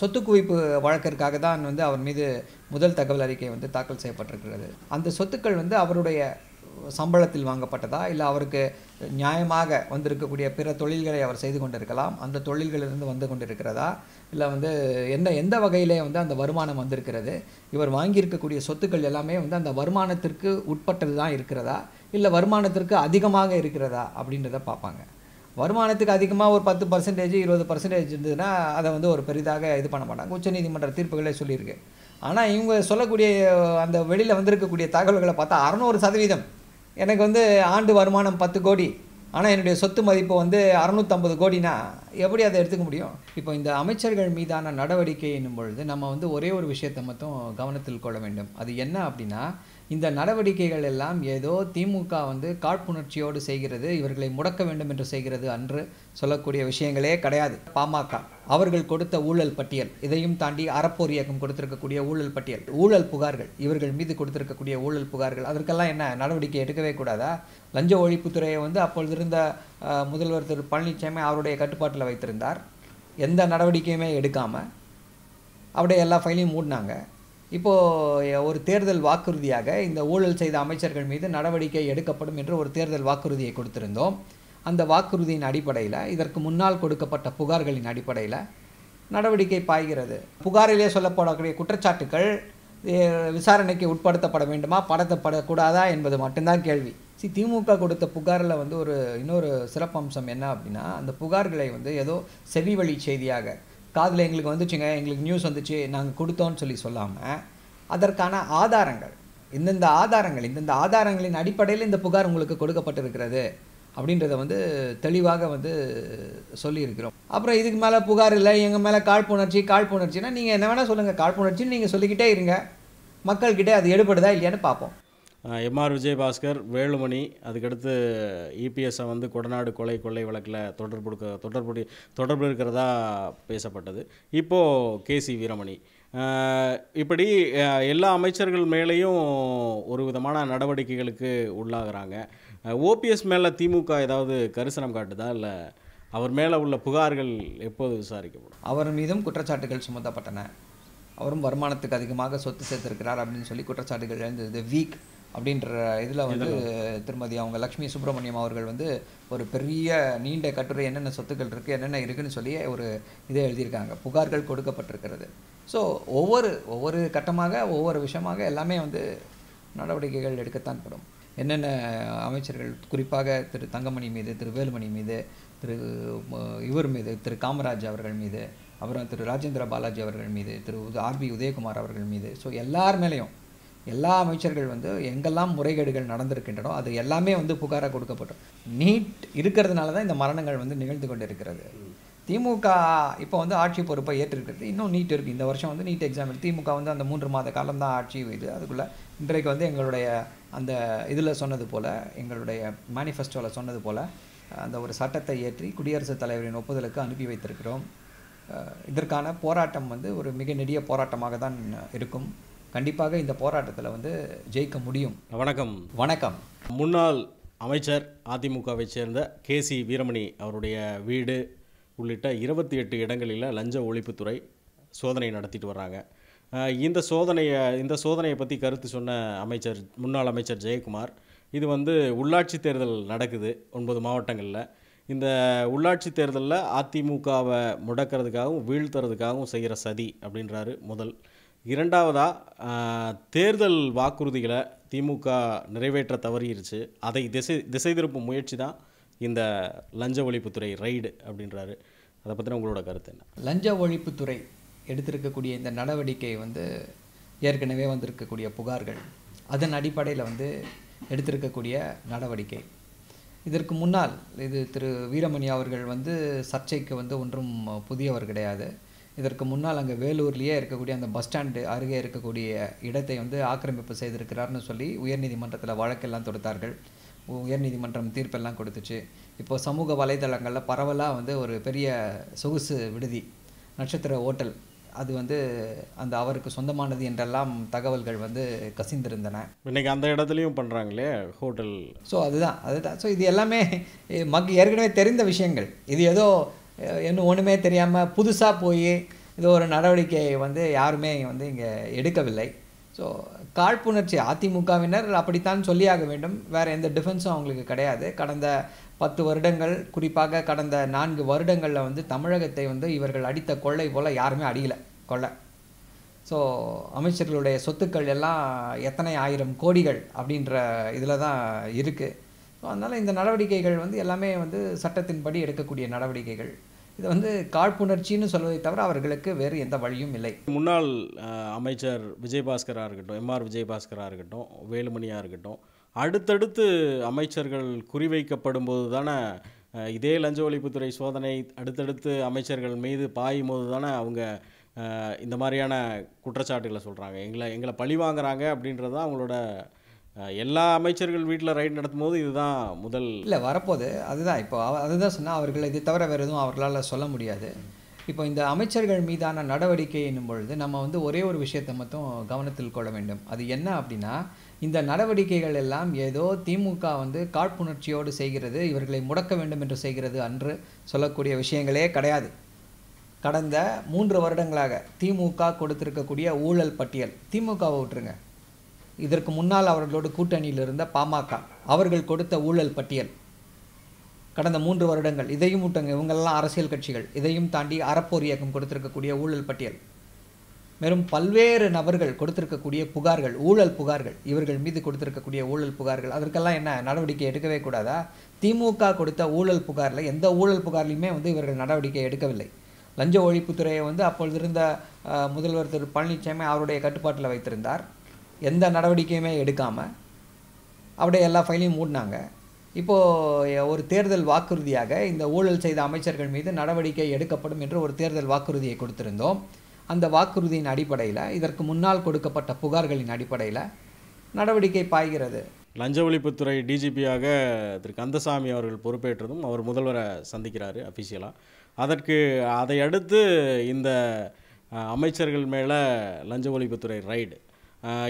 சொத்து குவிப்பு வழக்கிற்காக தான் வந்து அவர் மீது முதல் தகவல் அறிக்கை வந்து தாக்கல் செய்யப்பட்டிருக்கிறது அந்த சொத்துக்கள் வந்து அவருடைய சம்பளத்தில் வாங்கப்பட்டதா இல்லை அவருக்கு நியாயமாக வந்திருக்கக்கூடிய பிற தொழில்களை அவர் செய்து கொண்டிருக்கலாம் அந்த தொழில்களிலிருந்து வந்து கொண்டிருக்கிறதா இல்லை வந்து எந்த எந்த வகையிலே வந்து அந்த வருமானம் வந்திருக்கிறது இவர் வாங்கியிருக்கக்கூடிய சொத்துக்கள் எல்லாமே வந்து அந்த வருமானத்திற்கு உட்பட்டது தான் இருக்கிறதா இல்லை வருமானத்திற்கு அதிகமாக இருக்கிறதா அப்படின்றத பார்ப்பாங்க வருமானத்துக்கு அதிகமாக ஒரு பத்து பர்சன்டேஜ் இருபது பர்சன்டேஜ் இருந்ததுன்னா அதை வந்து ஒரு பெரிதாக இது பண்ண மாட்டாங்க உச்சநீதிமன்ற தீர்ப்புகளே சொல்லியிருக்கு ஆனால் இவங்க சொல்லக்கூடிய அந்த வெளியில் வந்திருக்கக்கூடிய தகவல்களை பார்த்தா அறநூறு சதவீதம் எனக்கு வந்து ஆண்டு வருமானம் பத்து கோடி ஆனால் என்னுடைய சொத்து மதிப்பு வந்து அறநூற்றம்பது கோடினா எப்படி அதை எடுத்துக்க முடியும் இப்போ இந்த அமைச்சர்கள் மீதான நடவடிக்கை என்னும் பொழுது நம்ம வந்து ஒரே ஒரு விஷயத்தை மட்டும் கவனத்தில் கொள்ள வேண்டும் அது என்ன அப்படின்னா இந்த நடவடிக்கைகள் எல்லாம் ஏதோ திமுக வந்து காழ்ப்புணர்ச்சியோடு செய்கிறது இவர்களை முடக்க வேண்டும் என்று செய்கிறது அன்று சொல்லக்கூடிய விஷயங்களே கிடையாது பாமக அவர்கள் கொடுத்த ஊழல் பட்டியல் இதையும் தாண்டி அறப்போர் இயக்கம் கொடுத்திருக்கக்கூடிய ஊழல் பட்டியல் ஊழல் புகார்கள் இவர்கள் மீது கொடுத்திருக்கக்கூடிய ஊழல் புகார்கள் அதற்கெல்லாம் என்ன நடவடிக்கை எடுக்கவே கூடாதா லஞ்ச ஒழிப்புத்துறையை வந்து அப்பொழுது இருந்த முதல்வர் திரு பழனிசாமி அவருடைய கட்டுப்பாட்டில் வைத்திருந்தார் எந்த நடவடிக்கையுமே எடுக்காமல் அப்படியே எல்லா ஃபைலையும் மூடினாங்க இப்போது ஒரு தேர்தல் வாக்குறுதியாக இந்த ஊழல் செய்த அமைச்சர்கள் மீது நடவடிக்கை எடுக்கப்படும் என்று ஒரு தேர்தல் வாக்குறுதியை கொடுத்திருந்தோம் அந்த வாக்குறுதியின் அடிப்படையில் இதற்கு முன்னால் கொடுக்கப்பட்ட புகார்களின் அடிப்படையில் நடவடிக்கை பாய்கிறது புகாரிலே சொல்லப்படக்கூடிய குற்றச்சாட்டுக்கள் விசாரணைக்கு உட்படுத்தப்பட வேண்டுமா படத்தப்படக்கூடாதா என்பது மட்டும்தான் கேள்வி சி திமுக கொடுத்த புகாரில் வந்து ஒரு இன்னொரு சிறப்பம்சம் என்ன அப்படின்னா அந்த புகார்களை வந்து ஏதோ செவி வழி செய்தியாக காதில் எங்களுக்கு வந்துச்சுங்க எங்களுக்கு நியூஸ் வந்துச்சு நாங்கள் கொடுத்தோன்னு சொல்லி சொல்லாமல் அதற்கான ஆதாரங்கள் இந்தந்த ஆதாரங்கள் இந்தந்த ஆதாரங்களின் அடிப்படையில் இந்த புகார் உங்களுக்கு கொடுக்கப்பட்டிருக்கிறது அப்படின்றத வந்து தெளிவாக வந்து சொல்லியிருக்கிறோம் அப்புறம் இதுக்கு மேலே புகார் இல்லை எங்கள் மேலே காழ்ப்புணர்ச்சி காழ்ப்புணர்ச்சின்னா நீங்கள் என்ன வேணால் சொல்லுங்கள் காழ்ப்புணர்ச்சின்னு நீங்கள் சொல்லிக்கிட்டே இருங்க மக்கள்கிட்ட அது எடுபடுதா இல்லையான்னு பார்ப்போம் எம்ஆர் விஜயபாஸ்கர் வேலுமணி அதுக்கடுத்து இபிஎஸ்ஸை வந்து கொடநாடு கொலை கொள்ளை வழக்கில் தொடர்பு தொடர்புடைய தொடர்பு இருக்கிறதா பேசப்பட்டது இப்போது கே சி வீரமணி இப்படி எல்லா அமைச்சர்கள் மேலேயும் ஒரு விதமான நடவடிக்கைகளுக்கு உள்ளாகிறாங்க ஓபிஎஸ் மேலே திமுக ஏதாவது கரிசனம் காட்டுதா இல்லை அவர் மேலே உள்ள புகார்கள் எப்போது விசாரிக்கப்படும் அவர் மீதும் குற்றச்சாட்டுகள் சுமத்தப்பட்டன அவரும் வருமானத்துக்கு அதிகமாக சொத்து சேர்த்திருக்கிறார் அப்படின்னு சொல்லி குற்றச்சாட்டுகள் எழுந்தது வீக் அப்படின்ற இதில் வந்து திருமதி அவங்க லக்ஷ்மி சுப்பிரமணியம் அவர்கள் வந்து ஒரு பெரிய நீண்ட கட்டுரை என்னென்ன சொத்துக்கள் இருக்குது என்னென்ன இருக்குதுன்னு சொல்லி ஒரு இதை எழுதியிருக்காங்க புகார்கள் கொடுக்கப்பட்டிருக்கிறது ஸோ ஒவ்வொரு ஒவ்வொரு கட்டமாக ஒவ்வொரு விஷயமாக எல்லாமே வந்து நடவடிக்கைகள் எடுக்கத்தான் படும் என்னென்ன அமைச்சர்கள் குறிப்பாக திரு தங்கமணி மீது திரு வேலுமணி மீது திரு இவர் மீது திரு காமராஜ் அவர்கள் மீது அப்புறம் திரு ராஜேந்திர பாலாஜி அவர்கள் மீது திரு ஆர்பி உதயகுமார் அவர்கள் மீது ஸோ எல்லார் மேலேயும் எல்லா அமைச்சர்கள் வந்து எங்கெல்லாம் முறைகேடுகள் நடந்திருக்கின்றனோ அது எல்லாமே வந்து புகாராக கொடுக்கப்பட்டோம் நீட் இருக்கிறதுனால தான் இந்த மரணங்கள் வந்து நிகழ்ந்து கொண்டிருக்கிறது திமுக இப்போ வந்து ஆட்சி பொறுப்பை ஏற்றிருக்கிறது இன்னும் நீட் இருக்குது இந்த வருஷம் வந்து நீட் எக்ஸாம் திமுக வந்து அந்த மூன்று மாத காலம் தான் ஆட்சி இது அதுக்குள்ளே இன்றைக்கு வந்து எங்களுடைய அந்த இதில் சொன்னது போல் எங்களுடைய மேனிஃபெஸ்டோவில் சொன்னது போல் அந்த ஒரு சட்டத்தை ஏற்றி குடியரசுத் தலைவரின் ஒப்புதலுக்கு அனுப்பி வைத்திருக்கிறோம் இதற்கான போராட்டம் வந்து ஒரு மிக நெடிய போராட்டமாக தான் இருக்கும் கண்டிப்பாக இந்த போராட்டத்தில் வந்து ஜெயிக்க முடியும் வணக்கம் வணக்கம் முன்னாள் அமைச்சர் அதிமுகவை சேர்ந்த கே சி வீரமணி அவருடைய வீடு உள்ளிட்ட இருபத்தி எட்டு இடங்களில் லஞ்ச ஒழிப்புத்துறை சோதனை நடத்திட்டு வர்றாங்க இந்த சோதனையை இந்த சோதனையை பற்றி கருத்து சொன்ன அமைச்சர் முன்னாள் அமைச்சர் ஜெயக்குமார் இது வந்து உள்ளாட்சி தேர்தல் நடக்குது ஒன்பது மாவட்டங்களில் இந்த உள்ளாட்சி தேர்தலில் அதிமுகவை முடக்கிறதுக்காகவும் வீழ்த்துறதுக்காகவும் செய்கிற சதி அப்படின்றாரு முதல் இரண்டாவதாக தேர்தல் வாக்குறுதிகளை திமுக நிறைவேற்ற தவறிடுச்சு அதை திசை திசை திருப்பும் முயற்சி தான் இந்த லஞ்ச ஒழிப்புத்துறை ரைடு அப்படின்றாரு அதை பற்றின உங்களோட கருத்து என்ன லஞ்ச ஒழிப்புத்துறை எடுத்திருக்கக்கூடிய இந்த நடவடிக்கை வந்து ஏற்கனவே வந்திருக்கக்கூடிய புகார்கள் அதன் அடிப்படையில் வந்து எடுத்திருக்கக்கூடிய நடவடிக்கை இதற்கு முன்னால் இது திரு வீரமணி அவர்கள் வந்து சர்ச்சைக்கு வந்து ஒன்றும் புதியவர் கிடையாது இதற்கு முன்னால் அங்கே வேலூர்லேயே இருக்கக்கூடிய அந்த பஸ் ஸ்டாண்டு அருகே இருக்கக்கூடிய இடத்தை வந்து ஆக்கிரமிப்பு செய்திருக்கிறார்னு சொல்லி உயர்நீதிமன்றத்தில் வழக்கெல்லாம் தொடுத்தார்கள் உயர்நீதிமன்றம் தீர்ப்பெல்லாம் கொடுத்துச்சு இப்போது சமூக வலைதளங்களில் பரவலாக வந்து ஒரு பெரிய சொகுசு விடுதி நட்சத்திர ஓட்டல் அது வந்து அந்த அவருக்கு சொந்தமானது என்றெல்லாம் தகவல்கள் வந்து கசிந்திருந்தன இன்றைக்கி அந்த இடத்துலையும் பண்ணுறாங்களே ஹோட்டல் ஸோ அதுதான் அதுதான் ஸோ இது எல்லாமே மக் ஏற்கனவே தெரிந்த விஷயங்கள் இது ஏதோ இன்னும் ஒன்றுமே தெரியாமல் புதுசாக போய் இது ஒரு நடவடிக்கையை வந்து யாருமே வந்து இங்கே எடுக்கவில்லை ஸோ காழ்ப்புணர்ச்சி அதிமுகவினர் அப்படித்தான் சொல்லியாக வேண்டும் வேறு எந்த டிஃபென்ஸும் அவங்களுக்கு கிடையாது கடந்த பத்து வருடங்கள் குறிப்பாக கடந்த நான்கு வருடங்களில் வந்து தமிழகத்தை வந்து இவர்கள் அடித்த கொள்ளை போல் யாருமே அடிக்கலை கொள்ளை ஸோ அமைச்சர்களுடைய சொத்துக்கள் எல்லாம் எத்தனை ஆயிரம் கோடிகள் அப்படின்ற இதில் தான் இருக்குது ஸோ அதனால் இந்த நடவடிக்கைகள் வந்து எல்லாமே வந்து சட்டத்தின்படி எடுக்கக்கூடிய நடவடிக்கைகள் இது வந்து காழ்ப்புணர்ச்சின்னு சொல்வதை தவிர அவர்களுக்கு வேறு எந்த வழியும் இல்லை முன்னாள் அமைச்சர் விஜயபாஸ்கராக இருக்கட்டும் எம்ஆர் விஜயபாஸ்கராக இருக்கட்டும் வேலுமணியாக இருக்கட்டும் அடுத்தடுத்து அமைச்சர்கள் குறிவைக்கப்படும் போது தானே இதே லஞ்ச ஒழிப்புத்துறை சோதனை அடுத்தடுத்து அமைச்சர்கள் மீது பாயும் போது தானே அவங்க இந்த மாதிரியான குற்றச்சாட்டுகளை சொல்கிறாங்க எங்களை எங்களை பழி வாங்குறாங்க அப்படின்றது தான் அவங்களோட எல்லா அமைச்சர்கள் வீட்டில் ரைடு நடத்தும் போது இதுதான் முதல் இல்லை வரப்போது அதுதான் இப்போ அதுதான் சொன்னால் அவர்கள் இதை தவிர வேறு எதுவும் அவர்களால் சொல்ல முடியாது இப்போ இந்த அமைச்சர்கள் மீதான நடவடிக்கை என்னும் பொழுது நம்ம வந்து ஒரே ஒரு விஷயத்தை மட்டும் கவனத்தில் கொள்ள வேண்டும் அது என்ன அப்படின்னா இந்த நடவடிக்கைகள் எல்லாம் ஏதோ திமுக வந்து காழ்ப்புணர்ச்சியோடு செய்கிறது இவர்களை முடக்க வேண்டும் என்று செய்கிறது அன்று சொல்லக்கூடிய விஷயங்களே கிடையாது கடந்த மூன்று வருடங்களாக திமுக கொடுத்திருக்கக்கூடிய ஊழல் பட்டியல் திமுகவை விட்டுருங்க இதற்கு முன்னால் அவர்களோடு கூட்டணியில் இருந்த பாமக அவர்கள் கொடுத்த ஊழல் பட்டியல் கடந்த மூன்று வருடங்கள் இதையும் விட்டங்க இவங்கெல்லாம் அரசியல் கட்சிகள் இதையும் தாண்டி அறப்போர் இயக்கம் கொடுத்திருக்கக்கூடிய ஊழல் பட்டியல் மேலும் பல்வேறு நபர்கள் கொடுத்திருக்கக்கூடிய புகார்கள் ஊழல் புகார்கள் இவர்கள் மீது கொடுத்திருக்கக்கூடிய ஊழல் புகார்கள் அதற்கெல்லாம் என்ன நடவடிக்கை எடுக்கவே கூடாதா திமுக கொடுத்த ஊழல் புகாரில் எந்த ஊழல் புகார்லையுமே வந்து இவர்கள் நடவடிக்கை எடுக்கவில்லை லஞ்ச ஒழிப்புத்துறையை வந்து அப்பொழுது இருந்த முதல்வர் திரு பழனிசாமி அவருடைய கட்டுப்பாட்டில் வைத்திருந்தார் எந்த நடவடிக்கையுமே எடுக்காமல் அப்படியே எல்லா ஃபைலையும் மூடினாங்க இப்போது ஒரு தேர்தல் வாக்குறுதியாக இந்த ஊழல் செய்த அமைச்சர்கள் மீது நடவடிக்கை எடுக்கப்படும் என்று ஒரு தேர்தல் வாக்குறுதியை கொடுத்திருந்தோம் அந்த வாக்குறுதியின் அடிப்படையில் இதற்கு முன்னால் கொடுக்கப்பட்ட புகார்களின் அடிப்படையில் நடவடிக்கை பாய்கிறது லஞ்ச ஒழிப்புத்துறை டிஜிபியாக திரு கந்தசாமி அவர்கள் பொறுப்பேற்றதும் அவர் முதல்வரை சந்திக்கிறாரு அஃபிஷியலாக அதற்கு அதை அடுத்து இந்த அமைச்சர்கள் மேலே லஞ்ச ஒழிப்புத்துறை ரைடு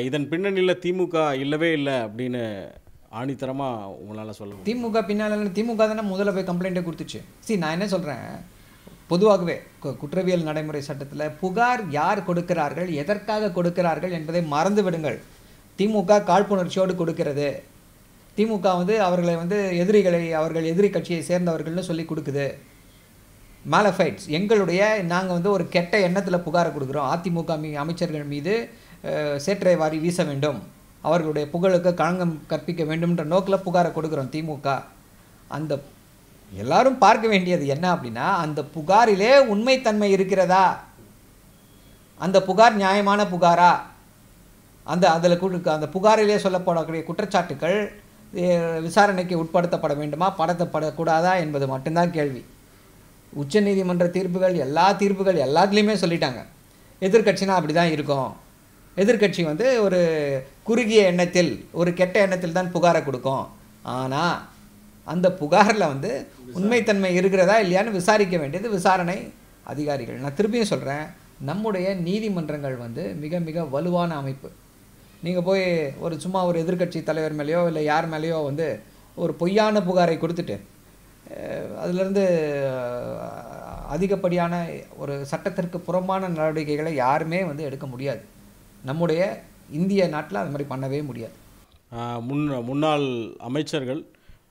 இதன் பின்னணியில் திமுக இல்லவே இல்லை அப்படின்னு ஆணித்தரமாக உங்களால் சொல்ல திமுக பின்னால் திமுக தானே முதல்ல போய் கம்ப்ளைண்ட்டை கொடுத்துச்சு சரி நான் என்ன சொல்கிறேன் பொதுவாகவே குற்றவியல் நடைமுறை சட்டத்தில் புகார் யார் கொடுக்கிறார்கள் எதற்காக கொடுக்கிறார்கள் என்பதை மறந்து விடுங்கள் திமுக காழ்ப்புணர்ச்சியோடு கொடுக்கிறது திமுக வந்து அவர்களை வந்து எதிரிகளை அவர்கள் எதிரி கட்சியை சேர்ந்தவர்கள்னு சொல்லி கொடுக்குது மேலஃபைட்ஸ் எங்களுடைய நாங்கள் வந்து ஒரு கெட்ட எண்ணத்தில் புகாரை கொடுக்குறோம் அதிமுக மீ அமைச்சர்கள் மீது சேற்றை வாரி வீச வேண்டும் அவர்களுடைய புகழுக்கு களங்கம் கற்பிக்க வேண்டும்ன்ற நோக்கில் புகாரை கொடுக்குறோம் திமுக அந்த எல்லாரும் பார்க்க வேண்டியது என்ன அப்படின்னா அந்த புகாரிலே உண்மைத்தன்மை இருக்கிறதா அந்த புகார் நியாயமான புகாரா அந்த அதில் அந்த புகாரிலே சொல்லப்படக்கூடிய குற்றச்சாட்டுக்கள் விசாரணைக்கு உட்படுத்தப்பட வேண்டுமா படத்தப்படக்கூடாதா என்பது மட்டும்தான் கேள்வி உச்சநீதிமன்ற தீர்ப்புகள் எல்லா தீர்ப்புகள் எல்லாத்துலேயுமே சொல்லிட்டாங்க எதிர்கட்சினா அப்படி தான் இருக்கும் எதிர்கட்சி வந்து ஒரு குறுகிய எண்ணத்தில் ஒரு கெட்ட எண்ணத்தில் தான் புகாரை கொடுக்கும் ஆனால் அந்த புகாரில் வந்து உண்மைத்தன்மை இருக்கிறதா இல்லையான்னு விசாரிக்க வேண்டியது விசாரணை அதிகாரிகள் நான் திருப்பியும் சொல்கிறேன் நம்முடைய நீதிமன்றங்கள் வந்து மிக மிக வலுவான அமைப்பு நீங்கள் போய் ஒரு சும்மா ஒரு எதிர்கட்சி தலைவர் மேலேயோ இல்லை யார் மேலேயோ வந்து ஒரு பொய்யான புகாரை கொடுத்துட்டு அதிலிருந்து அதிகப்படியான ஒரு சட்டத்திற்கு புறம்பான நடவடிக்கைகளை யாருமே வந்து எடுக்க முடியாது நம்முடைய இந்திய நாட்டில் அது மாதிரி பண்ணவே முடியாது முன் முன்னாள் அமைச்சர்கள்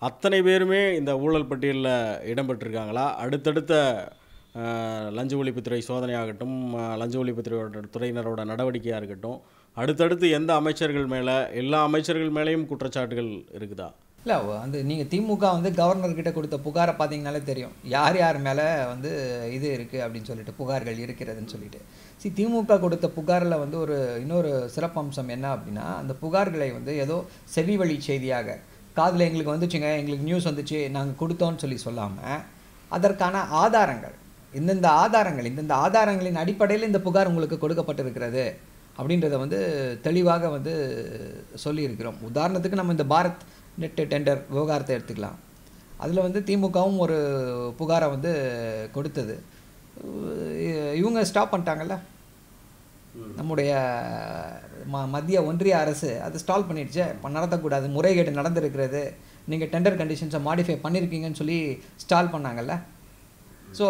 அத்தனை பேருமே இந்த ஊழல் பட்டியலில் இடம்பெற்றிருக்காங்களா அடுத்தடுத்த லஞ்ச ஒழிப்புத்துறை சோதனையாகட்டும் லஞ்ச ஒழிப்புத்துறையோட துறையினரோட நடவடிக்கையாக இருக்கட்டும் அடுத்தடுத்து எந்த அமைச்சர்கள் மேலே எல்லா அமைச்சர்கள் மேலேயும் குற்றச்சாட்டுகள் இருக்குதா இல்லை வந்து நீங்கள் திமுக வந்து கவர்னர்கிட்ட கொடுத்த புகாரை பார்த்தீங்கனாலே தெரியும் யார் யார் மேலே வந்து இது இருக்குது அப்படின்னு சொல்லிட்டு புகார்கள் இருக்கிறதுன்னு சொல்லிட்டு சி திமுக கொடுத்த புகாரில் வந்து ஒரு இன்னொரு சிறப்பம்சம் என்ன அப்படின்னா அந்த புகார்களை வந்து ஏதோ செவி வழி செய்தியாக காதில் எங்களுக்கு வந்துச்சுங்க எங்களுக்கு நியூஸ் வந்துச்சு நாங்கள் கொடுத்தோன்னு சொல்லி சொல்லாமல் அதற்கான ஆதாரங்கள் இந்தந்த ஆதாரங்கள் இந்தந்த ஆதாரங்களின் அடிப்படையில் இந்த புகார் உங்களுக்கு கொடுக்கப்பட்டிருக்கிறது அப்படின்றத வந்து தெளிவாக வந்து சொல்லியிருக்கிறோம் உதாரணத்துக்கு நம்ம இந்த பாரத் நெட்டு டெண்டர் விவகாரத்தை எடுத்துக்கலாம் அதில் வந்து திமுகவும் ஒரு புகாரை வந்து கொடுத்தது இவங்க ஸ்டாப் பண்ணிட்டாங்கல்ல நம்முடைய ம மத்திய ஒன்றிய அரசு அது ஸ்டால் பண்ணிடுச்சு நடத்தக்கூடாது முறைகேடு நடந்திருக்கிறது நீங்கள் டெண்டர் கண்டிஷன்ஸை மாடிஃபை பண்ணியிருக்கீங்கன்னு சொல்லி ஸ்டால் பண்ணாங்கல்ல ஸோ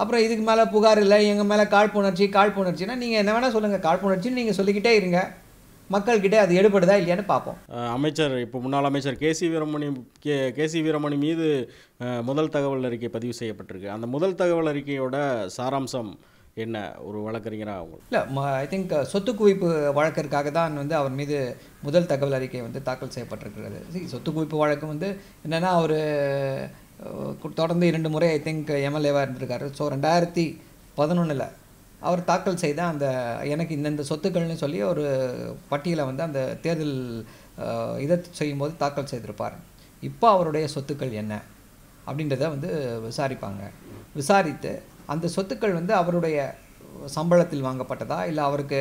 அப்புறம் இதுக்கு மேலே புகார் இல்லை எங்கள் மேலே காழ்ப்புணர்ச்சி காழ்ப்புணர்ச்சின்னா நீங்கள் என்ன வேணால் சொல்லுங்கள் காழ்ப்புணர்ச்சின்னு நீங்கள் சொல்லிக்கிட்டே இருங்க மக்கள்கிட்ட அது எடுபடுதா இல்லையான்னு பார்ப்போம் அமைச்சர் இப்போ முன்னாள் அமைச்சர் K C Veeramani K K C Veeramani மீது முதல் தகவல் அறிக்கை பதிவு செய்யப்பட்டிருக்கு அந்த முதல் தகவல் அறிக்கையோட சாராம்சம் என்ன ஒரு வழக்கறிஞராக அவங்க இல்லை ஐ திங்க் சொத்து குவிப்பு வழக்கிற்காக தான் வந்து அவர் மீது முதல் தகவல் அறிக்கை வந்து தாக்கல் செய்யப்பட்டிருக்கிறது சொத்து குவிப்பு வழக்கு வந்து என்னென்னா அவர் தொடர்ந்து இரண்டு முறை ஐ திங்க் எம்எல்ஏவாக இருந்திருக்காரு ஸோ ரெண்டாயிரத்தி பதினொன்றில் அவர் தாக்கல் செய்த அந்த எனக்கு இந்தந்த சொத்துக்கள்னு சொல்லி ஒரு பட்டியலை வந்து அந்த தேர்தல் இதை செய்யும்போது தாக்கல் செய்திருப்பார் இப்போ அவருடைய சொத்துக்கள் என்ன அப்படின்றத வந்து விசாரிப்பாங்க விசாரித்து அந்த சொத்துக்கள் வந்து அவருடைய சம்பளத்தில் வாங்கப்பட்டதா இல்லை அவருக்கு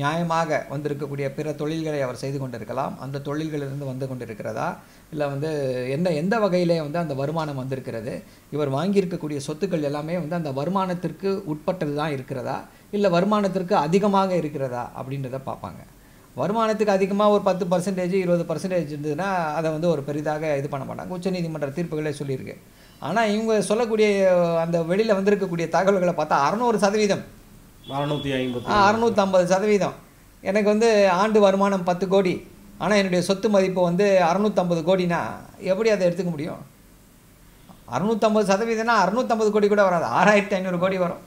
நியாயமாக வந்திருக்கக்கூடிய பிற தொழில்களை அவர் செய்து கொண்டிருக்கலாம் அந்த தொழில்களிலிருந்து வந்து கொண்டிருக்கிறதா இல்லை வந்து என்ன எந்த வகையிலே வந்து அந்த வருமானம் வந்திருக்கிறது இவர் வாங்கியிருக்கக்கூடிய சொத்துக்கள் எல்லாமே வந்து அந்த வருமானத்திற்கு உட்பட்டது தான் இருக்கிறதா இல்லை வருமானத்திற்கு அதிகமாக இருக்கிறதா அப்படின்றத பார்ப்பாங்க வருமானத்துக்கு அதிகமாக ஒரு பத்து பர்சன்டேஜ் இருபது பர்சன்டேஜ் இருந்ததுன்னா அதை வந்து ஒரு பெரிதாக இது பண்ண மாட்டாங்க உச்சநீதிமன்ற தீர்ப்புகளே சொல்லியிருக்கு ஆனால் இவங்க சொல்லக்கூடிய அந்த வெளியில் வந்திருக்கக்கூடிய தகவல்களை பார்த்தா அறநூறு சதவீதம் அறநூற்றி ஐம்பது சதவீதம் எனக்கு வந்து ஆண்டு வருமானம் பத்து கோடி ஆனால் என்னுடைய சொத்து மதிப்பு வந்து அறநூற்றம்பது கோடினா எப்படி அதை எடுத்துக்க முடியும் அறநூற்றம்பது சதவீதம்னா அறநூற்றம்பது கோடி கூட வராது ஆறாயிரத்தி ஐநூறு கோடி வரும்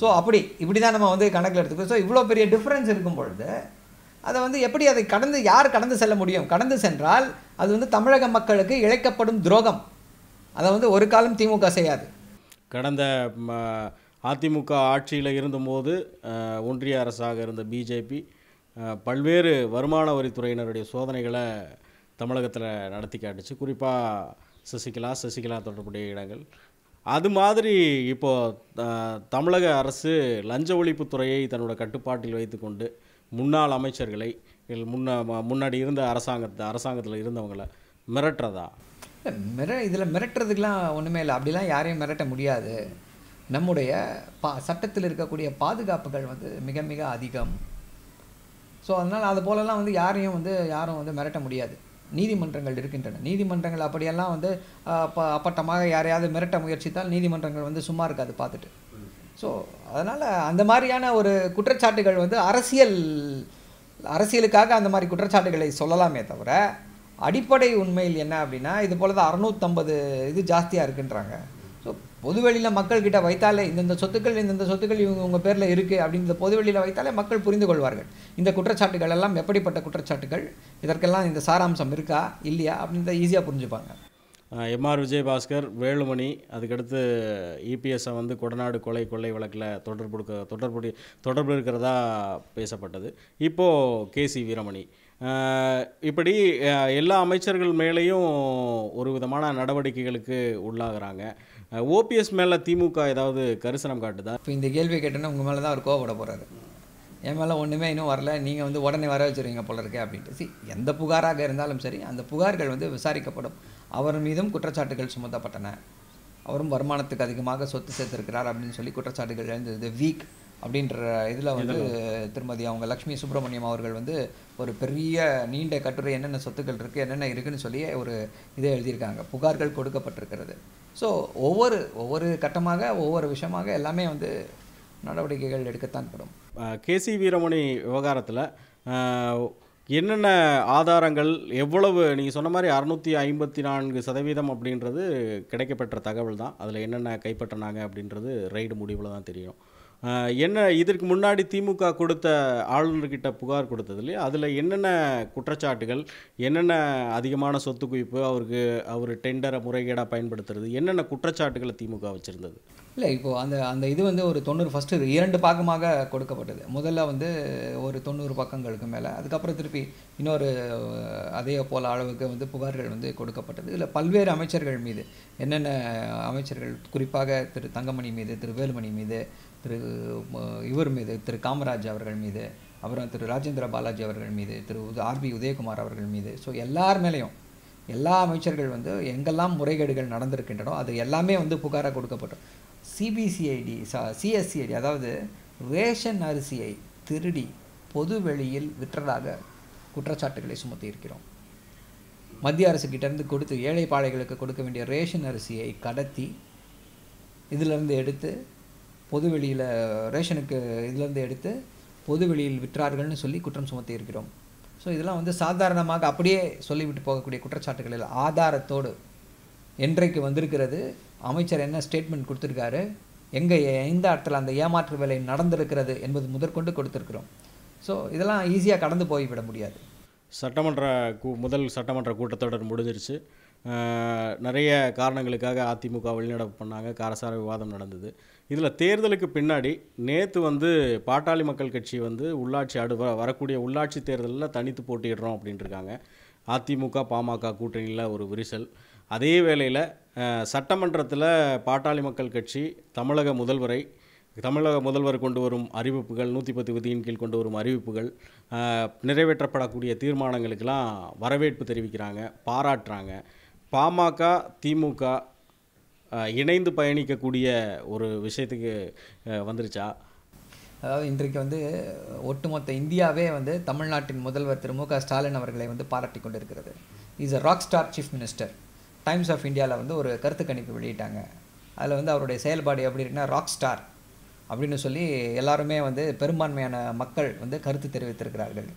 ஸோ அப்படி இப்படி தான் நம்ம வந்து கணக்கில் எடுத்துக்கோ ஸோ இவ்வளோ பெரிய டிஃப்ரென்ஸ் இருக்கும் பொழுது அதை வந்து எப்படி அதை கடந்து யார் கடந்து செல்ல முடியும் கடந்து சென்றால் அது வந்து தமிழக மக்களுக்கு இழைக்கப்படும் துரோகம் அதை வந்து ஒரு காலம் திமுக செய்யாது கடந்த அதிமுக ஆட்சியில் இருந்தபோது ஒன்றிய அரசாக இருந்த பிஜேபி பல்வேறு வருமான வரித்துறையினருடைய சோதனைகளை தமிழகத்தில் நடத்தி காட்டுச்சு குறிப்பாக சசிகலா சசிகலா தொடர்புடைய இடங்கள் அது மாதிரி இப்போது தமிழக அரசு லஞ்ச ஒழிப்புத்துறையை தன்னோட கட்டுப்பாட்டில் வைத்துக்கொண்டு முன்னாள் அமைச்சர்களை முன்ன முன்னாடி இருந்த அரசாங்கத்தை அரசாங்கத்தில் இருந்தவங்களை மிரட்டுறதா மிர இதில் மிரட்டுறதுக்கெலாம் ஒன்றுமே இல்லை அப்படிலாம் யாரையும் மிரட்ட முடியாது நம்முடைய பா சட்டத்தில் இருக்கக்கூடிய பாதுகாப்புகள் வந்து மிக மிக அதிகம் ஸோ அதனால் அது போலலாம் வந்து யாரையும் வந்து யாரும் வந்து மிரட்ட முடியாது நீதிமன்றங்கள் இருக்கின்றன நீதிமன்றங்கள் அப்படியெல்லாம் வந்து அப்ப அப்பட்டமாக யாரையாவது மிரட்ட முயற்சித்தால் நீதிமன்றங்கள் வந்து சும்மா இருக்காது பார்த்துட்டு ஸோ அதனால் அந்த மாதிரியான ஒரு குற்றச்சாட்டுகள் வந்து அரசியல் அரசியலுக்காக அந்த மாதிரி குற்றச்சாட்டுகளை சொல்லலாமே தவிர அடிப்படை உண்மையில் என்ன அப்படின்னா இது போல் தான் அறநூற்றம்பது இது ஜாஸ்தியாக இருக்குன்றாங்க பொதுவெளியில் மக்கள்கிட்ட வைத்தாலே இந்தந்த சொத்துக்கள் இந்தந்த சொத்துக்கள் இவங்க உங்கள் பேரில் இருக்குது அப்படின்றத பொதுவெளியில் வைத்தாலே மக்கள் புரிந்து கொள்வார்கள் இந்த குற்றச்சாட்டுகள் எல்லாம் எப்படிப்பட்ட குற்றச்சாட்டுகள் இதற்கெல்லாம் இந்த சாராம்சம் இருக்கா இல்லையா அப்படின்றத ஈஸியாக புரிஞ்சுப்பாங்க எம்ஆர் விஜயபாஸ்கர் வேலுமணி அதுக்கடுத்து இபிஎஸ்ஸை வந்து கொடநாடு கொலை கொள்ளை வழக்கில் தொடர்பு தொடர்பு தொடர்பு இருக்கிறதா பேசப்பட்டது இப்போது கேசி வீரமணி இப்படி எல்லா அமைச்சர்கள் மேலேயும் ஒரு விதமான நடவடிக்கைகளுக்கு உள்ளாகிறாங்க ஓபிஎஸ் மேலே திமுக ஏதாவது கரிசனம் காட்டுதா இப்போ இந்த கேள்வி கேட்டேன்னா உங்கள் மேலே தான் அவர் கோவப்பட போகிறாரு என் மேலே ஒன்றுமே இன்னும் வரல நீங்கள் வந்து உடனே வர வச்சுருவீங்க போல இருக்கே அப்படின்ட்டு சி எந்த புகாராக இருந்தாலும் சரி அந்த புகார்கள் வந்து விசாரிக்கப்படும் அவர் மீதும் குற்றச்சாட்டுகள் சுமத்தப்பட்டன அவரும் வருமானத்துக்கு அதிகமாக சொத்து சேர்த்திருக்கிறார் அப்படின்னு சொல்லி குற்றச்சாட்டுகள் எழுந்தது வீக் அப்படின்ற இதில் வந்து திருமதி அவங்க லக்ஷ்மி சுப்பிரமணியம் அவர்கள் வந்து ஒரு பெரிய நீண்ட கட்டுரை என்னென்ன சொத்துக்கள் இருக்குது என்னென்ன இருக்குதுன்னு சொல்லி ஒரு இதை எழுதியிருக்காங்க புகார்கள் கொடுக்கப்பட்டிருக்கிறது ஸோ ஒவ்வொரு ஒவ்வொரு கட்டமாக ஒவ்வொரு விஷயமாக எல்லாமே வந்து நடவடிக்கைகள் எடுக்கத்தான் படும் கேசி வீரமணி விவகாரத்தில் என்னென்ன ஆதாரங்கள் எவ்வளவு நீங்கள் சொன்ன மாதிரி அறுநூற்றி ஐம்பத்தி நான்கு சதவீதம் அப்படின்றது கிடைக்கப்பெற்ற தகவல் தான் அதில் என்னென்ன கைப்பற்றினாங்க அப்படின்றது ரைடு முடிவில் தான் தெரியும் என்ன இதற்கு முன்னாடி திமுக கொடுத்த ஆளுநர்கிட்ட புகார் கொடுத்தது இல்லையா அதில் என்னென்ன குற்றச்சாட்டுகள் என்னென்ன அதிகமான சொத்து குவிப்பு அவருக்கு அவர் டெண்டரை முறைகேடாக பயன்படுத்துறது என்னென்ன குற்றச்சாட்டுகளை திமுக வச்சுருந்தது இல்லை இப்போது அந்த அந்த இது வந்து ஒரு தொண்ணூறு ஃபஸ்ட்டு இரண்டு பாகமாக கொடுக்கப்பட்டது முதல்ல வந்து ஒரு தொண்ணூறு பக்கங்களுக்கு மேலே அதுக்கப்புறம் திருப்பி இன்னொரு அதே போல அளவுக்கு வந்து புகார்கள் வந்து கொடுக்கப்பட்டது இதில் பல்வேறு அமைச்சர்கள் மீது என்னென்ன அமைச்சர்கள் குறிப்பாக திரு தங்கமணி மீது திரு வேலுமணி மீது திரு இவர் மீது திரு காமராஜ் அவர்கள் மீது அப்புறம் திரு ராஜேந்திர பாலாஜி அவர்கள் மீது திரு ஆர்பி உதயகுமார் அவர்கள் மீது ஸோ எல்லார் மேலேயும் எல்லா அமைச்சர்கள் வந்து எங்கெல்லாம் முறைகேடுகள் நடந்திருக்கின்றனோ அது எல்லாமே வந்து புகாராக கொடுக்கப்பட்டோம் சிபிசிஐடி சா சிஎஸ்சிஐடி அதாவது ரேஷன் அரிசியை திருடி பொது வெளியில் விற்றதாக குற்றச்சாட்டுகளை சுமத்தியிருக்கிறோம் மத்திய அரசு கொடுத்து ஏழை பாழைகளுக்கு கொடுக்க வேண்டிய ரேஷன் அரிசியை கடத்தி இதிலிருந்து எடுத்து பொது வெளியில் ரேஷனுக்கு இதிலேருந்து எடுத்து பொது வெளியில் விற்றார்கள்னு சொல்லி குற்றம் சுமத்தி இருக்கிறோம் ஸோ இதெல்லாம் வந்து சாதாரணமாக அப்படியே சொல்லிவிட்டு போகக்கூடிய குற்றச்சாட்டுகளில் ஆதாரத்தோடு என்றைக்கு வந்திருக்கிறது அமைச்சர் என்ன ஸ்டேட்மெண்ட் கொடுத்துருக்காரு எங்கே எந்த இடத்துல அந்த ஏமாற்று வேலை நடந்திருக்கிறது என்பது முதற்கொண்டு கொடுத்துருக்குறோம் ஸோ இதெல்லாம் ஈஸியாக கடந்து போய்விட முடியாது சட்டமன்ற கூ முதல் சட்டமன்ற கூட்டத்தொடர் முடிஞ்சிருச்சு நிறைய காரணங்களுக்காக அதிமுக வெளிநடப்பு பண்ணாங்க காரசார விவாதம் நடந்தது இதில் தேர்தலுக்கு பின்னாடி நேற்று வந்து பாட்டாளி மக்கள் கட்சி வந்து உள்ளாட்சி அடு வரக்கூடிய உள்ளாட்சி தேர்தலில் தனித்து போட்டிடுறோம் அப்படின்ட்டுருக்காங்க அதிமுக பாமக கூட்டணியில் ஒரு விரிசல் அதே வேளையில் சட்டமன்றத்தில் பாட்டாளி மக்கள் கட்சி தமிழக முதல்வரை தமிழக முதல்வர் கொண்டு வரும் அறிவிப்புகள் நூற்றி பத்து விதியின் கீழ் கொண்டு வரும் அறிவிப்புகள் நிறைவேற்றப்படக்கூடிய தீர்மானங்களுக்கெல்லாம் வரவேற்பு தெரிவிக்கிறாங்க பாராட்டுறாங்க பாமக திமுக இணைந்து பயணிக்கக்கூடிய ஒரு விஷயத்துக்கு வந்துருச்சா அதாவது இன்றைக்கு வந்து ஒட்டுமொத்த இந்தியாவே வந்து தமிழ்நாட்டின் முதல்வர் திரு மு க ஸ்டாலின் அவர்களை வந்து பாராட்டி கொண்டிருக்கிறது is a rock star chief minister Times of இந்தியாவில் வந்து ஒரு கருத்து கணிப்பு வெளியிட்டாங்க அதில் வந்து அவருடைய செயல்பாடு எப்படி இருக்குன்னா ராக் ஸ்டார் அப்படின்னு சொல்லி எல்லாருமே வந்து பெரும்பான்மையான மக்கள் வந்து கருத்து தெரிவித்திருக்கிறார்கள்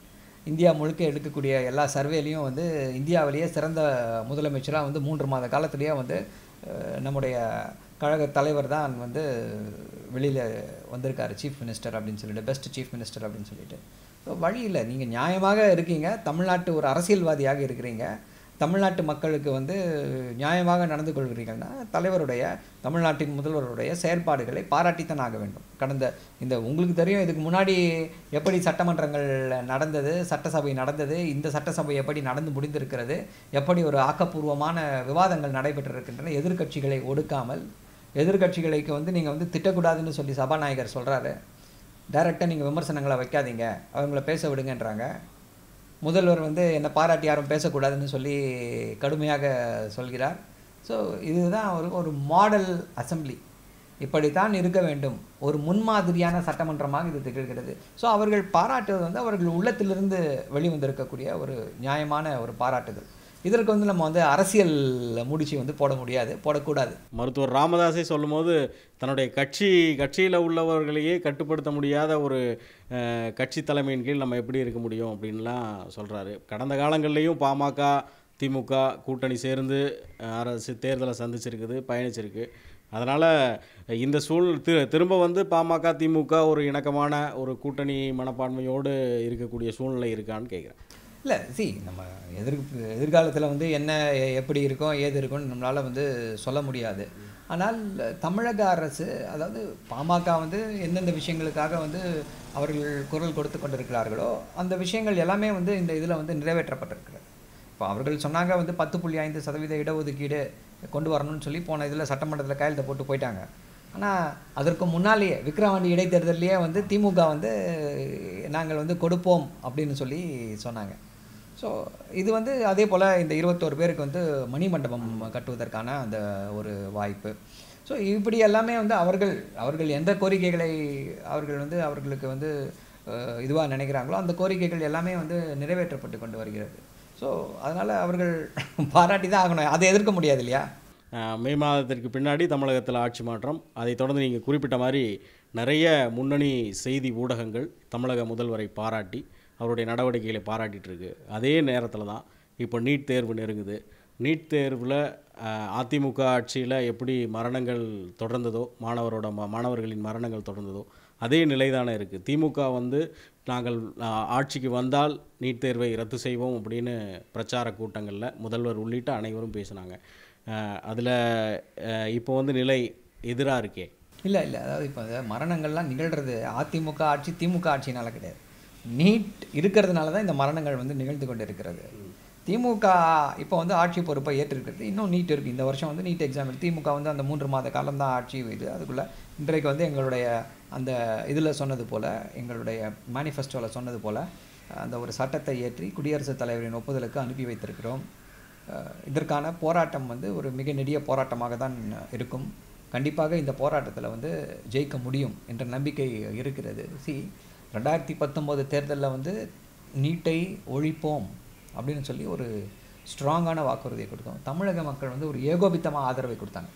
இந்தியா முழுக்க எடுக்கக்கூடிய எல்லா சர்வேலையும் வந்து இந்தியாவிலேயே சிறந்த முதலமைச்சராக வந்து மூன்று மாத காலத்திலேயே வந்து நம்முடைய கழக தலைவர் தான் வந்து வெளியில் வந்திருக்காரு சீஃப் மினிஸ்டர் அப்படின்னு சொல்லிட்டு பெஸ்ட் சீஃப் மினிஸ்டர் அப்படின்னு சொல்லிட்டு ஸோ வழியில் நீங்கள் நியாயமாக இருக்கீங்க தமிழ்நாட்டு ஒரு அரசியல்வாதியாக இருக்கிறீங்க தமிழ்நாட்டு மக்களுக்கு வந்து நியாயமாக நடந்து கொள்கிறீர்கள்னா தலைவருடைய தமிழ்நாட்டின் முதல்வருடைய செயல்பாடுகளை பாராட்டித்தான் ஆக வேண்டும் கடந்த இந்த உங்களுக்கு தெரியும் இதுக்கு முன்னாடி எப்படி சட்டமன்றங்கள் நடந்தது சட்டசபை நடந்தது இந்த சட்டசபை எப்படி நடந்து முடிந்திருக்கிறது எப்படி ஒரு ஆக்கப்பூர்வமான விவாதங்கள் நடைபெற்றிருக்கின்றன எதிர்கட்சிகளை ஒடுக்காமல் எதிர்கட்சிகளுக்கு வந்து நீங்கள் வந்து திட்டக்கூடாதுன்னு சொல்லி சபாநாயகர் சொல்கிறாரு டைரெக்டாக நீங்கள் விமர்சனங்களை வைக்காதீங்க அவங்கள பேச விடுங்கன்றாங்க முதல்வர் வந்து என்னை பாராட்டி யாரும் பேசக்கூடாதுன்னு சொல்லி கடுமையாக சொல்கிறார் ஸோ இதுதான் ஒரு ஒரு மாடல் அசம்பிளி இப்படித்தான் இருக்க வேண்டும் ஒரு முன்மாதிரியான சட்டமன்றமாக இது திகழ்கிறது ஸோ அவர்கள் பாராட்டுவது வந்து அவர்கள் உள்ளத்திலிருந்து வெளிவந்திருக்கக்கூடிய ஒரு நியாயமான ஒரு பாராட்டுதல் இதற்கு வந்து நம்ம வந்து அரசியல் முடிச்சு வந்து போட முடியாது போடக்கூடாது மருத்துவர் ராமதாஸை சொல்லும்போது தன்னுடைய கட்சி கட்சியில் உள்ளவர்களையே கட்டுப்படுத்த முடியாத ஒரு கட்சி தலைமையின் கீழ் நம்ம எப்படி இருக்க முடியும் அப்படின்லாம் சொல்கிறாரு கடந்த காலங்கள்லேயும் பாமக திமுக கூட்டணி சேர்ந்து அரசு தேர்தலை சந்திச்சிருக்குது பயணிச்சிருக்கு அதனால் இந்த சூழ் திரு திரும்ப வந்து பாமக திமுக ஒரு இணக்கமான ஒரு கூட்டணி மனப்பான்மையோடு இருக்கக்கூடிய சூழ்நிலை இருக்கான்னு கேட்குறேன் இல்லை சி நம்ம எதிர் எதிர்காலத்தில் வந்து என்ன எப்படி இருக்கும் ஏது இருக்கும்னு நம்மளால் வந்து சொல்ல முடியாது ஆனால் தமிழக அரசு அதாவது பாமக வந்து எந்தெந்த விஷயங்களுக்காக வந்து அவர்கள் குரல் கொடுத்து கொண்டிருக்கிறார்களோ அந்த விஷயங்கள் எல்லாமே வந்து இந்த இதில் வந்து நிறைவேற்றப்பட்டிருக்கிறது இப்போ அவர்கள் சொன்னாங்க வந்து பத்து புள்ளி ஐந்து சதவீத இடஒதுக்கீடு கொண்டு வரணும்னு சொல்லி போன இதில் சட்டமன்றத்தில் கையெழுத்தை போட்டு போயிட்டாங்க ஆனால் அதற்கு முன்னாலேயே விக்ரவாண்டி இடைத்தேர்தலையே வந்து திமுக வந்து நாங்கள் வந்து கொடுப்போம் அப்படின்னு சொல்லி சொன்னாங்க ஸோ இது வந்து அதே போல் இந்த இருபத்தோரு பேருக்கு வந்து மணிமண்டபம் கட்டுவதற்கான அந்த ஒரு வாய்ப்பு ஸோ இப்படி எல்லாமே வந்து அவர்கள் அவர்கள் எந்த கோரிக்கைகளை அவர்கள் வந்து அவர்களுக்கு வந்து இதுவாக நினைக்கிறாங்களோ அந்த கோரிக்கைகள் எல்லாமே வந்து நிறைவேற்றப்பட்டு கொண்டு வருகிறது ஸோ அதனால் அவர்கள் பாராட்டி தான் ஆகணும் அதை எதிர்க்க முடியாது இல்லையா மே மாதத்திற்கு பின்னாடி தமிழகத்தில் ஆட்சி மாற்றம் அதை தொடர்ந்து நீங்கள் குறிப்பிட்ட மாதிரி நிறைய முன்னணி செய்தி ஊடகங்கள் தமிழக முதல்வரை பாராட்டி அவருடைய நடவடிக்கைகளை பாராட்டிகிட்ருக்கு அதே நேரத்தில் தான் இப்போ நீட் தேர்வு நெருங்குது நீட் தேர்வில் அதிமுக ஆட்சியில் எப்படி மரணங்கள் தொடர்ந்ததோ மாணவரோட மாணவர்களின் மரணங்கள் தொடர்ந்ததோ அதே நிலை தானே இருக்குது திமுக வந்து நாங்கள் ஆட்சிக்கு வந்தால் நீட் தேர்வை ரத்து செய்வோம் அப்படின்னு பிரச்சார கூட்டங்களில் முதல்வர் உள்ளிட்ட அனைவரும் பேசினாங்க அதில் இப்போ வந்து நிலை எதிராக இருக்கே இல்லை இல்லை அதாவது இப்போ மரணங்கள்லாம் நிகழ்கிறது அதிமுக ஆட்சி திமுக ஆட்சினால் கிடையாது நீட் இருக்கிறதுனால தான் இந்த மரணங்கள் வந்து நிகழ்ந்து கொண்டு இருக்கிறது திமுக இப்போ வந்து ஆட்சி பொறுப்பை ஏற்றிருக்கிறது இன்னும் நீட் இருக்குது இந்த வருஷம் வந்து நீட் எக்ஸாம் திமுக வந்து அந்த மூன்று மாத காலம் தான் ஆட்சி இது அதுக்குள்ளே இன்றைக்கு வந்து எங்களுடைய அந்த இதில் சொன்னது போல் எங்களுடைய மேனிஃபெஸ்டோவில் சொன்னது போல் அந்த ஒரு சட்டத்தை ஏற்றி குடியரசுத் தலைவரின் ஒப்புதலுக்கு அனுப்பி வைத்திருக்கிறோம் இதற்கான போராட்டம் வந்து ஒரு மிக நெடிய போராட்டமாக தான் இருக்கும் கண்டிப்பாக இந்த போராட்டத்தில் வந்து ஜெயிக்க முடியும் என்ற நம்பிக்கை இருக்கிறது சி ரெண்டாயிரத்தி பத்தொம்போது தேர்தலில் வந்து நீட்டை ஒழிப்போம் அப்படின்னு சொல்லி ஒரு ஸ்ட்ராங்கான வாக்குறுதியை கொடுத்தோம் தமிழக மக்கள் வந்து ஒரு ஏகோபித்தமாக ஆதரவை கொடுத்தாங்க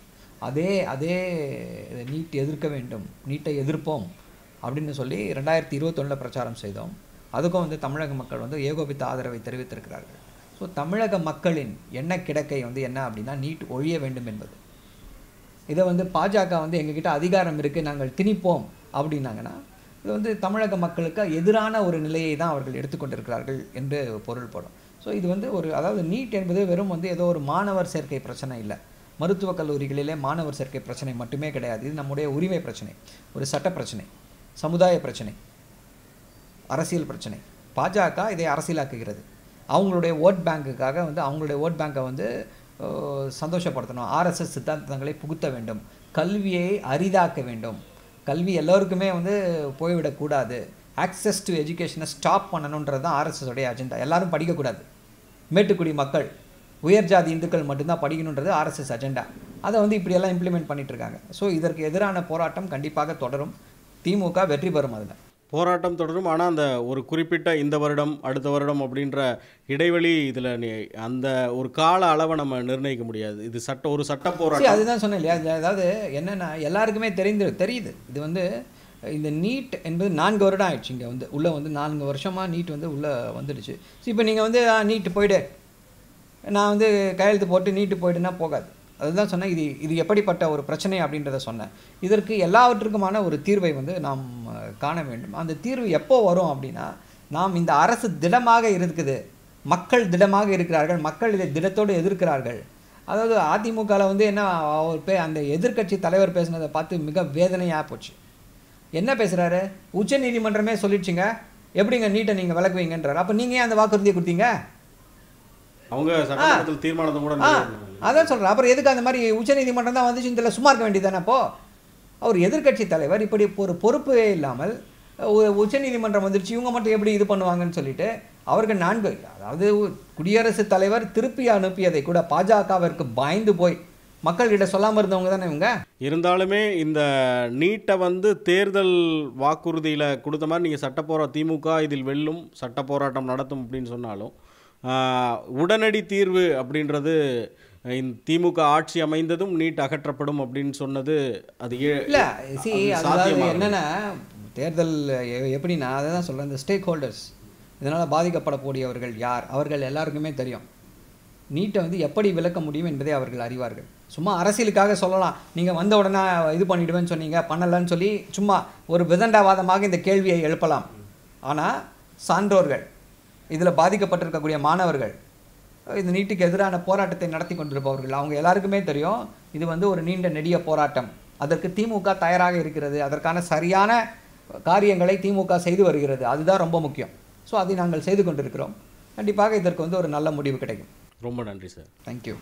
அதே அதே நீட் எதிர்க்க வேண்டும் நீட்டை எதிர்ப்போம் அப்படின்னு சொல்லி ரெண்டாயிரத்தி இருபத்தொன்னில் பிரச்சாரம் செய்தோம் அதுக்கும் வந்து தமிழக மக்கள் வந்து ஏகோபித்த ஆதரவை தெரிவித்திருக்கிறார்கள் ஸோ தமிழக மக்களின் என்ன கிடக்கை வந்து என்ன அப்படின்னா நீட் ஒழிய வேண்டும் என்பது இதை வந்து பாஜக வந்து எங்ககிட்ட அதிகாரம் இருக்குது நாங்கள் திணிப்போம் அப்படின்னாங்கன்னா இது வந்து தமிழக மக்களுக்கு எதிரான ஒரு நிலையை தான் அவர்கள் எடுத்துக்கொண்டிருக்கிறார்கள் என்று பொருள்படும் ஸோ இது வந்து ஒரு அதாவது நீட் என்பது வெறும் வந்து ஏதோ ஒரு மாணவர் சேர்க்கை பிரச்சனை இல்லை மருத்துவக் கல்லூரிகளிலே மாணவர் சேர்க்கை பிரச்சனை மட்டுமே கிடையாது இது நம்முடைய உரிமை பிரச்சனை ஒரு சட்ட பிரச்சனை சமுதாய பிரச்சனை அரசியல் பிரச்சனை பாஜக இதை அரசியலாக்குகிறது அவங்களுடைய ஓட் பேங்குக்காக வந்து அவங்களுடைய ஓட் பேங்கை வந்து சந்தோஷப்படுத்தணும் ஆர்எஸ்எஸ் சித்தாந்தங்களை புகுத்த வேண்டும் கல்வியை அரிதாக்க வேண்டும் கல்வி எல்லோருக்குமே வந்து போய்விடக்கூடாது ஆக்சஸ் டு எஜுகேஷனை ஸ்டாப் பண்ணணுன்றது தான் ஆர்எஸ்எஸோடைய அஜெண்டா எல்லோரும் படிக்கக்கூடாது மேட்டுக்குடி மக்கள் உயர் ஜாதி இந்துக்கள் மட்டும்தான் படிக்கணுன்றது ஆர்எஸ்எஸ் அஜெண்டா அதை வந்து இப்படியெல்லாம் இம்ப்ளிமெண்ட் பண்ணிகிட்ருக்காங்க ஸோ இதற்கு எதிரான போராட்டம் கண்டிப்பாக தொடரும் திமுக வெற்றி பெறும் அதில் போராட்டம் தொடரும் ஆனால் அந்த ஒரு குறிப்பிட்ட இந்த வருடம் அடுத்த வருடம் அப்படின்ற இடைவெளி இதில் அந்த ஒரு கால அளவை நம்ம நிர்ணயிக்க முடியாது இது சட்ட ஒரு சட்ட போராட்டம் அதுதான் சொன்னேன் இல்லையா அதாவது என்னென்னா எல்லாருக்குமே தெரிந்து தெரியுது இது வந்து இந்த நீட் என்பது நான்கு வருடம் ஆயிடுச்சு இங்கே வந்து உள்ளே வந்து நான்கு வருஷமாக நீட் வந்து உள்ளே வந்துடுச்சு ஸோ இப்போ நீங்கள் வந்து நீட்டு போயிடு நான் வந்து கையெழுத்து போட்டு நீட்டு போயிடுன்னா போகாது அதுதான் சொன்னேன் இது இது எப்படிப்பட்ட ஒரு பிரச்சனை அப்படின்றத சொன்னேன் இதற்கு எல்லாவற்றுக்குமான ஒரு தீர்வை வந்து நாம் காண வேண்டும் அந்த தீர்வு எப்போ வரும் அப்படின்னா நாம் இந்த அரசு திடமாக இருக்குது மக்கள் திடமாக இருக்கிறார்கள் மக்கள் இதை திடத்தோடு எதிர்க்கிறார்கள் அதாவது அதிமுகவில் வந்து என்ன அவர் பே அந்த எதிர்கட்சி தலைவர் பேசுனதை பார்த்து மிக வேதனையாக போச்சு என்ன பேசுகிறாரு உச்ச நீதிமன்றமே சொல்லிடுச்சுங்க எப்படிங்க நீட்டை நீங்கள் விளக்குவீங்கன்றார் அப்போ நீங்கள் ஏன் அந்த வாக்குறுதியை கொடுத்தீங்க அவங்க சட்டமன்றத்தில் தீர்மானத்தை கூட அதான் சொல்கிறேன் அப்புறம் எதுக்கு அந்த மாதிரி உச்சநீதிமன்றம் தான் வந்துச்சு இதில் சும்மா இருக்க தானே அப்போது அவர் எதிர்கட்சி தலைவர் இப்படி ஒரு பொறுப்பே இல்லாமல் உச்சநீதிமன்றம் வந்துருச்சு இவங்க மட்டும் எப்படி இது பண்ணுவாங்கன்னு சொல்லிட்டு அவருக்கு நான்கு அதாவது குடியரசுத் தலைவர் திருப்பி அனுப்பியதை கூட பாஜகவிற்கு பயந்து போய் மக்கள்கிட்ட சொல்லாமல் இருந்தவங்க தானே இவங்க இருந்தாலுமே இந்த நீட்டை வந்து தேர்தல் வாக்குறுதியில் கொடுத்த மாதிரி நீங்கள் சட்டப்போரா திமுக இதில் வெல்லும் சட்ட போராட்டம் நடத்தும் அப்படின்னு சொன்னாலும் உடனடி தீர்வு அப்படின்றது திமுக ஆட்சி அமைந்ததும் நீட் அகற்றப்படும் அப்படின்னு சொன்னது அது இல்லை சி அதாவது என்னென்னா தேர்தல் எப்படின்னா அதை தான் சொல்கிறேன் இந்த ஸ்டேக் ஹோல்டர்ஸ் இதனால் பாதிக்கப்படக்கூடியவர்கள் யார் அவர்கள் எல்லாருக்குமே தெரியும் நீட்டை வந்து எப்படி விளக்க முடியும் என்பதை அவர்கள் அறிவார்கள் சும்மா அரசியலுக்காக சொல்லலாம் நீங்கள் வந்த உடனே இது பண்ணிவிடுவேன்னு சொன்னீங்க பண்ணலன்னு சொல்லி சும்மா ஒரு விதண்டாவாதமாக இந்த கேள்வியை எழுப்பலாம் ஆனால் சான்றோர்கள் இதில் பாதிக்கப்பட்டிருக்கக்கூடிய மாணவர்கள் இந்த நீட்டுக்கு எதிரான போராட்டத்தை நடத்தி கொண்டிருப்பவர்கள் அவங்க எல்லாருக்குமே தெரியும் இது வந்து ஒரு நீண்ட நெடிய போராட்டம் அதற்கு திமுக தயாராக இருக்கிறது அதற்கான சரியான காரியங்களை திமுக செய்து வருகிறது அதுதான் ரொம்ப முக்கியம் ஸோ அதை நாங்கள் செய்து கொண்டிருக்கிறோம் கண்டிப்பாக இதற்கு வந்து ஒரு நல்ல முடிவு கிடைக்கும் ரொம்ப நன்றி சார் தேங்க்யூ